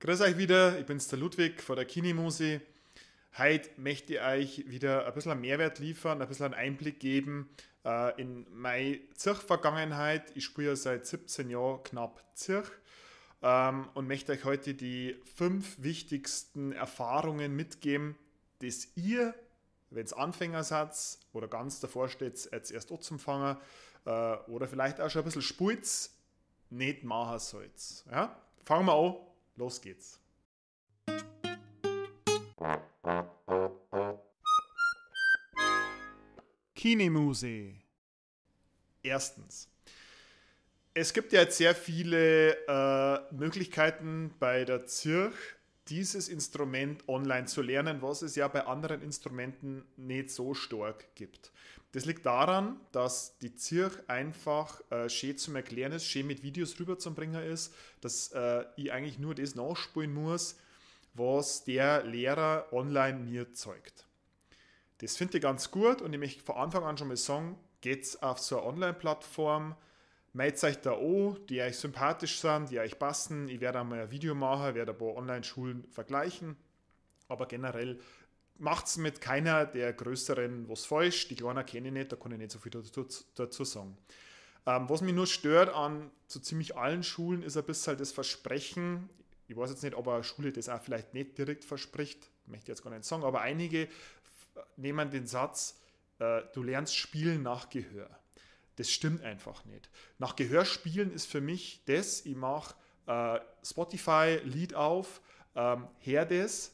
Grüß euch wieder, ich bin's der Ludwig von der Kinimusi. Heute möchte ich euch wieder ein bisschen Mehrwert liefern, ein bisschen einen Einblick geben äh, in meine Zirch-Vergangenheit. Ich spiele ja seit 17 Jahren knapp Zirch ähm, und möchte euch heute die fünf wichtigsten Erfahrungen mitgeben, dass ihr, wenn es Anfänger seid oder ganz davor steht, jetzt erst anzufangen äh, oder vielleicht auch schon ein bisschen spitz, nicht machen sollt. Ja? Fangen wir an Los geht's. Kinemuse. Erstens. Es gibt ja jetzt sehr viele äh, Möglichkeiten bei der Zürch dieses Instrument online zu lernen, was es ja bei anderen Instrumenten nicht so stark gibt. Das liegt daran, dass die Zirch einfach äh, schön zum Erklären ist, schön mit Videos rüberzubringen ist, dass äh, ich eigentlich nur das nachspielen muss, was der Lehrer online mir zeigt. Das finde ich ganz gut und ich möchte von Anfang an schon mal sagen, geht es auf so eine Online-Plattform, meldet euch da an, die euch sympathisch sind, die euch passen. Ich werde einmal ein Video machen, werde ein paar Online-Schulen vergleichen. Aber generell macht es mit keiner der größeren was falsch. Die Kleiner kenne ich nicht, da kann ich nicht so viel dazu, dazu sagen. Ähm, was mich nur stört an so ziemlich allen Schulen, ist ein bisschen das Versprechen. Ich weiß jetzt nicht, ob eine Schule das auch vielleicht nicht direkt verspricht, möchte ich jetzt gar nicht sagen, aber einige nehmen den Satz, äh, du lernst Spielen nach Gehör. Das stimmt einfach nicht. Nach Gehörspielen ist für mich das, ich mache äh, Spotify-Lied auf, ähm, her das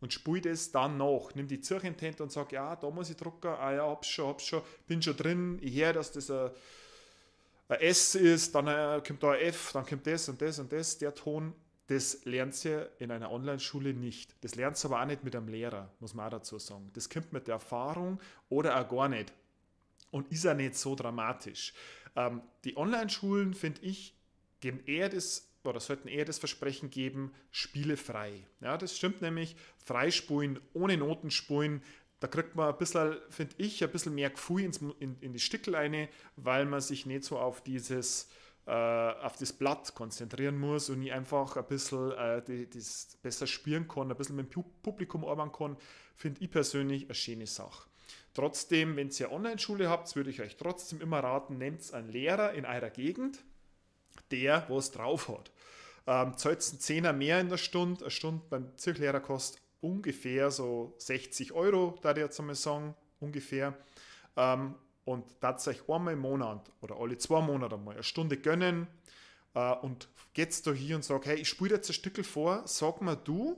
und spiele das dann noch. Nimm die Zirchentent und sag, ja, da muss ich drucken, ah ja, hab's schon, hab's schon, bin schon drin, ich höre, dass das ein, ein S ist, dann äh, kommt da ein F, dann kommt das und das und das, der Ton. Das lernt ihr in einer Online-Schule nicht. Das lernt ihr aber auch nicht mit einem Lehrer, muss man auch dazu sagen. Das kommt mit der Erfahrung oder auch gar nicht und ist ja nicht so dramatisch. Ähm, die Online-Schulen, finde ich, geben eher das oder sollten eher das Versprechen geben, Spiele frei. Ja, das stimmt nämlich, Freispulen, ohne Notenspulen, da kriegt man ein bisschen, finde ich, ein bisschen mehr Gefühl ins, in, in, die Stickleine, weil man sich nicht so auf dieses äh, auf das Blatt konzentrieren muss und nicht einfach ein bisschen äh, die, das besser spielen kann, ein bisschen mit dem Publikum arbeiten kann, finde ich persönlich eine schöne Sache. Trotzdem, wenn ihr Online-Schule habt, würde ich euch trotzdem immer raten, nehmt einen Lehrer in eurer Gegend, der was drauf hat. Ähm, zahlt einen Zehner mehr in der Stunde. Eine Stunde beim Zirklehrer kostet ungefähr so 60 Euro, da ich jetzt einmal sagen, ungefähr. Ähm, und euch einmal im Monat oder alle zwei Monate mal eine Stunde gönnen äh, und geht's da hier und sagt, hey, ich spiele jetzt ein Stückel vor, sag mal du,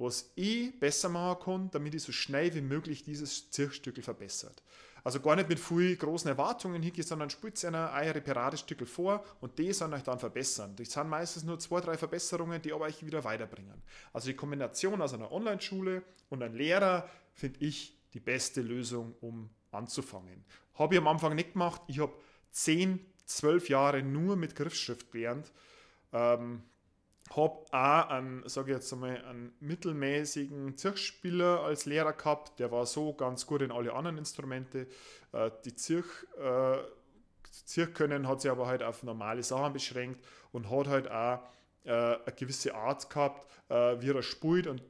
was ich besser machen kann, damit ich so schnell wie möglich dieses Zirkstück verbessert. Also gar nicht mit viel großen Erwartungen hingehen, sondern spielt einer eure Piratestücke vor und die sollen euch dann verbessern. Das sind meistens nur zwei, drei Verbesserungen, die aber euch wieder weiterbringen. Also die Kombination aus einer Online-Schule und einem Lehrer finde ich die beste Lösung, um anzufangen. Habe ich am Anfang nicht gemacht. Ich habe 10, 12 Jahre nur mit Griffschrift gelernt. Ähm, habe auch einen, sage ich jetzt einmal, einen mittelmäßigen Zirchspieler als Lehrer gehabt, der war so ganz gut in alle anderen Instrumente. Äh, die Zirch, äh, Zirch können hat sich aber halt auf normale Sachen beschränkt und hat halt auch äh, eine gewisse Art gehabt, äh, wie er spielt und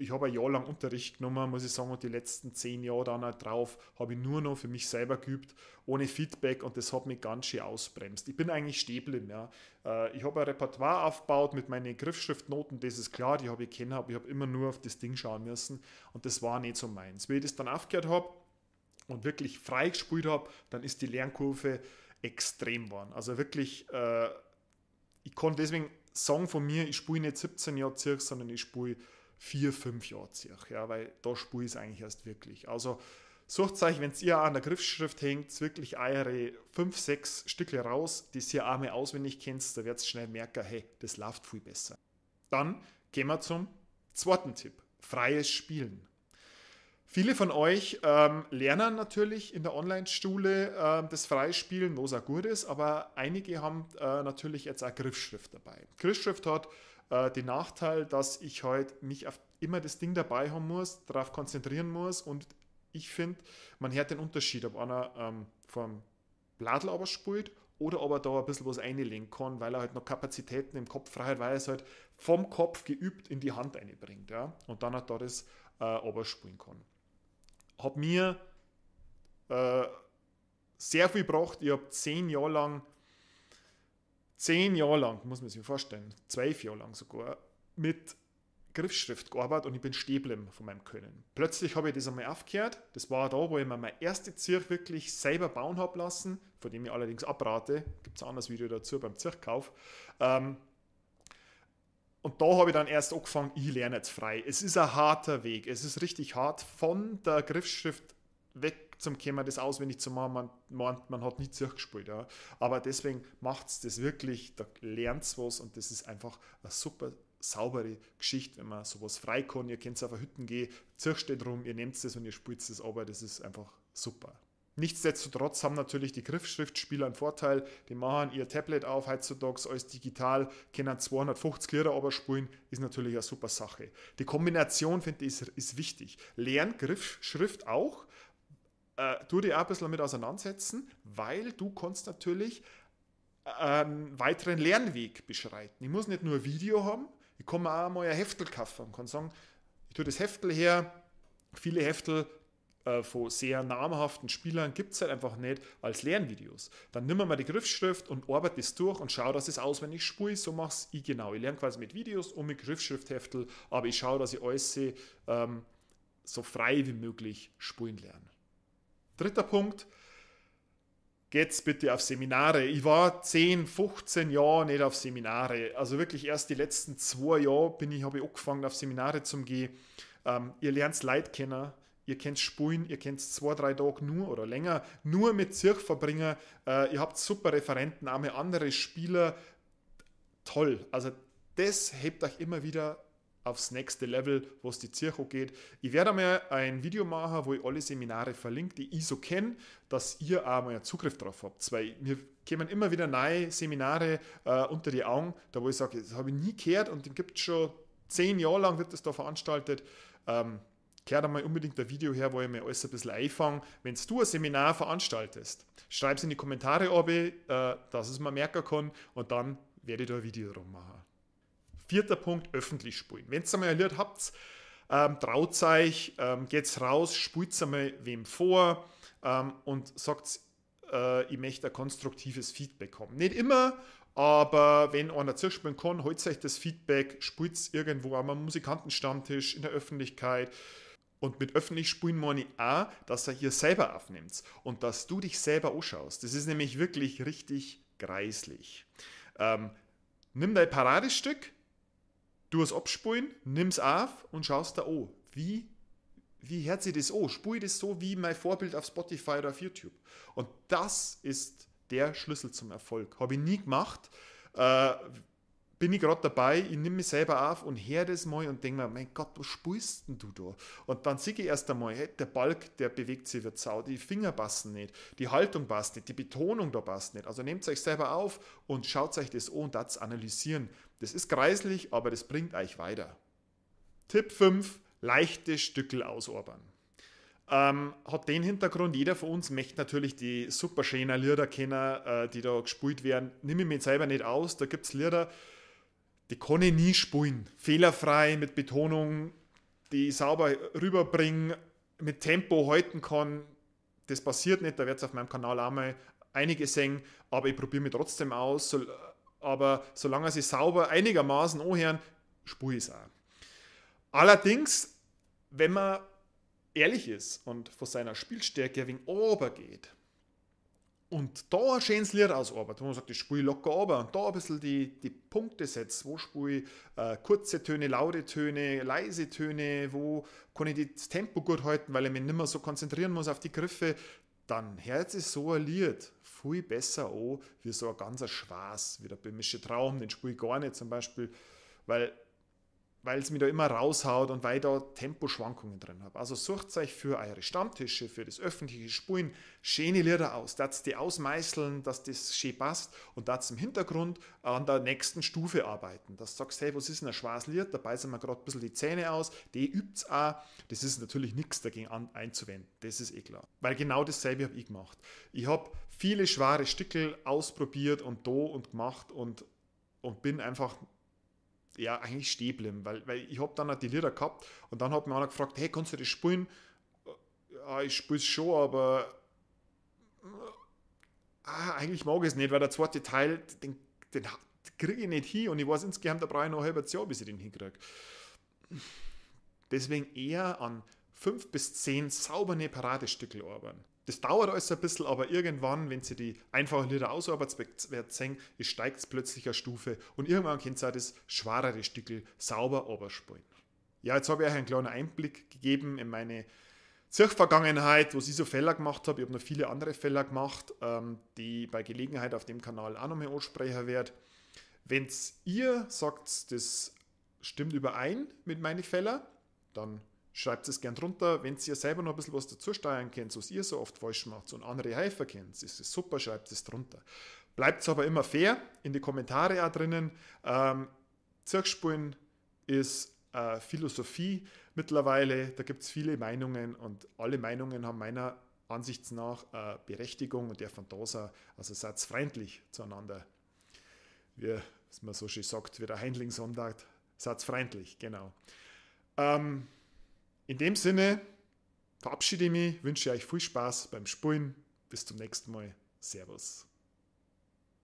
ich habe ein Jahr lang Unterricht genommen, muss ich sagen, und die letzten zehn Jahre dann auch drauf habe ich nur noch für mich selber geübt, ohne Feedback und das hat mich ganz schön ausbremst. Ich bin eigentlich Stäblim, ja. Äh, ich habe ein Repertoire aufgebaut mit meinen Griffschriftnoten, das ist klar, die habe ich kennen, aber ich habe immer nur auf das Ding schauen müssen und das war nicht so meins. Wenn ich das dann aufgehört habe und wirklich frei gespielt habe, dann ist die Lernkurve extrem geworden. Also wirklich, äh, ich konnte deswegen sagen von mir, ich spiele nicht 17 Jahre circa, sondern ich spiele vier, fünf Jahre zieht, ja, weil da spüre ich es eigentlich erst wirklich. Also sucht euch, wenn ihr an der Griffschrift hängt, wirklich eure fünf, sechs Stücke raus, die ihr einmal auswendig kennt, da werdet ihr schnell merken, hey, das läuft viel besser. Dann gehen wir zum zweiten Tipp, freies Spielen. Viele von euch ähm, lernen natürlich in der Online-Schule äh, das Freispielen, was auch gut ist, aber einige haben äh, natürlich jetzt auch Griffschrift dabei. Griffschrift hat äh, den Nachteil, dass ich heute halt mich auf immer das Ding dabei haben muss, darauf konzentrieren muss und ich finde, man hört den Unterschied, ob einer ähm, vom Bladel aber spielt oder ob er da ein bisschen was einlegen kann, weil er halt noch Kapazitäten im Kopf frei hat, weil er es halt vom Kopf geübt in die Hand einbringt. Ja? Und dann hat da das äh, aber spielen kann. Hat mir äh, sehr viel gebracht. Ich habe zehn Jahre lang zehn Jahre lang, muss man sich vorstellen, zwölf Jahre lang sogar, mit Griffschrift gearbeitet und ich bin Stäblem von meinem Können. Plötzlich habe ich das einmal aufgehört. Das war da, wo ich mir mein erstes Zirk wirklich selber bauen habe lassen, von dem ich allerdings abrate. Gibt es ein anderes Video dazu beim Zirkkauf. Ähm, und da habe ich dann erst angefangen, ich lerne jetzt frei. Es ist ein harter Weg. Es ist richtig hart, von der Griffschrift weg zum Thema das auswendig zu machen, man meint, man hat nicht durchgespielt. Ja. Aber deswegen macht es das wirklich, da lernt es was und das ist einfach eine super saubere Geschichte, wenn man sowas frei kann. Ihr könnt auf eine Hütten gehen, Zirch steht rum, ihr nehmt es und ihr spielt es, aber das ist einfach super. Nichtsdestotrotz haben natürlich die Griffschriftspieler einen Vorteil. Die machen ihr Tablet auf, heutzutage alles digital, können 250 Lira aber spielen, ist natürlich eine super Sache. Die Kombination, finde ich, ist, ist wichtig. Lernt Griffschrift auch, äh, tu dir auch ein bisschen damit auseinandersetzen, weil du kannst natürlich äh, einen weiteren Lernweg beschreiten. Ich muss nicht nur ein Video haben, ich kann mir auch mal ein Heftel kaufen und kann sagen, ich tue das Heftel her, viele Heftel äh, von sehr namhaften Spielern gibt es halt einfach nicht als Lernvideos. Dann nimm mal die Griffschrift und arbeite das durch und schau, dass es aus, wenn ich spule. So mache ich genau. Ich lerne quasi mit Videos und mit Griffschriftheftel, aber ich schaue, dass ich alles ähm, so frei wie möglich spulen lerne. Dritter Punkt, geht's bitte auf Seminare. Ich war 10, 15 Jahre nicht auf Seminare. Also wirklich erst die letzten zwei Jahre bin ich, habe ich angefangen, auf Seminare zu gehen. Ähm, ihr lernt Leid kennen, ihr kennt Spulen, ihr kennt zwei, drei Tage nur oder länger, nur mit Zirk verbringen. Äh, ihr habt super Referenten, auch andere Spieler. Toll. Also das hebt euch immer wieder aufs nächste Level, wo es die Zirko geht. Ich werde einmal ein Video machen, wo ich alle Seminare verlinke, die ich so kenne, dass ihr auch mal Zugriff drauf habt. Weil mir kommen immer wieder neue Seminare äh, unter die Augen, da wo ich sage, das habe ich nie gehört und den gibt es schon zehn Jahre lang, wird das da veranstaltet. Ähm, Kehrt einmal unbedingt ein Video her, wo ich mir alles ein bisschen einfange. Wenn du ein Seminar veranstaltest, schreib es in die Kommentare, ob ich, äh, dass es mir merken kann und dann werde ich da ein Video drum machen. Vierter Punkt, öffentlich spulen. Wenn ihr es einmal erlebt habt, ähm, traut euch, ähm, geht's raus, spult es einmal wem vor ähm, und sagt, äh, ich möchte ein konstruktives Feedback haben. Nicht immer, aber wenn einer zuspielen kann, holt euch das Feedback, spult es irgendwo am Musikantenstammtisch, in der Öffentlichkeit. Und mit öffentlich spulen meine ich auch, dass er hier selber aufnimmt und dass du dich selber anschaust. Das ist nämlich wirklich richtig greislich. Ähm, nimm dein Paradestück, du hast abspulen, nimmst auf und schaust da oh Wie, wie hört sich das an? Spul das so wie mein Vorbild auf Spotify oder auf YouTube. Und das ist der Schlüssel zum Erfolg. Habe ich nie gemacht. Äh, bin ich gerade dabei, ich nehme mich selber auf und höre das mal und denke mir, mein Gott, was spulst denn du da? Und dann sehe ich erst einmal, hey, der Balk, der bewegt sich wie Sau, die Finger passen nicht, die Haltung passt nicht, die Betonung da passt nicht. Also nehmt euch selber auf und schaut euch das an und das analysieren. Das ist kreislich, aber das bringt euch weiter. Tipp 5, leichte Stückel ausorbern. Ähm, hat den Hintergrund, jeder von uns möchte natürlich die super schönen Lieder kennen, äh, die da gespielt werden. Nimm ich mich selber nicht aus, da gibt es Lieder, die kann ich nie spulen. Fehlerfrei, mit Betonung, die ich sauber rüberbringen, mit Tempo halten kann. Das passiert nicht, da wird es auf meinem Kanal auch mal einige sehen, aber ich probiere mich trotzdem aus. aber solange sie sauber einigermaßen anhören, spule ich es auch. Allerdings, wenn man ehrlich ist und von seiner Spielstärke wegen ober geht, und da ein schönes Lied ausarbeitet, wo man sagt, ich spiele locker aber und da ein bisschen die, die Punkte setze, wo spiele ich äh, kurze Töne, laute Töne, leise Töne, wo kann ich das Tempo gut halten, weil ich mich nicht mehr so konzentrieren muss auf die Griffe, dann hört sich so ein Lied viel besser an, wie so ein ganzer Schwarz, wie der bemischte Traum, den spiele ich gar nicht zum Beispiel, weil weil es mir da immer raushaut und weil ich da Temposchwankungen drin habe. Also sucht euch für eure Stammtische, für das öffentliche Spulen schöne Lieder aus, dass die ausmeißeln, dass das schön passt und dass im Hintergrund an der nächsten Stufe arbeiten. Dass du sagst, hey, was ist denn ein schwarzes Lied? Dabei sind wir gerade ein bisschen die Zähne aus, die übt es auch. Das ist natürlich nichts dagegen einzuwenden, das ist eh klar. Weil genau dasselbe habe ich gemacht. Ich habe viele schwere Stückel ausprobiert und do und gemacht und, und bin einfach ja eigentlich stehen bleiben, weil, weil ich habe dann auch die Lieder gehabt und dann hat mir einer gefragt, hey, kannst du das spielen? Ja, ich spiele es schon, aber äh, ah, eigentlich mag ich es nicht, weil der zweite Teil, den, den kriege ich nicht hin und ich weiß insgeheim, da brauche ich noch ein halbes Jahr, bis ich den hinkriege. Deswegen eher an fünf bis zehn saubere Paradestückel arbeiten. Das dauert alles ein bisschen, aber irgendwann, wenn sie die einfachen Lieder ausarbeitswert singen, steigt es plötzlich eine Stufe und irgendwann könnt ihr auch das schwerere Stück sauber runterspielen. Ja, jetzt habe ich euch einen kleinen Einblick gegeben in meine zirk wo ich so Fehler gemacht habe. Ich habe noch viele andere Fehler gemacht, ähm, die bei Gelegenheit auf dem Kanal auch nochmal ansprechen werde. Wenn ihr sagt, das stimmt überein mit meinen Fehler, dann Schreibt es gern drunter, wenn ihr selber noch ein bisschen was dazu steuern könnt, was ihr so oft falsch macht und andere helfen kennt, Ist es super, schreibt es drunter. Bleibt es aber immer fair, in die Kommentare auch drinnen. Ähm, Zirkspulen ist äh, Philosophie mittlerweile, da gibt es viele Meinungen und alle Meinungen haben meiner Ansicht nach äh, Berechtigung und der von da also seid freundlich zueinander. Wie es man so schön sagt, wie der Heindling sagt, seid freundlich, genau. Ähm, in dem Sinne verabschiede ich mich, wünsche euch viel Spaß beim Spulen. Bis zum nächsten Mal. Servus.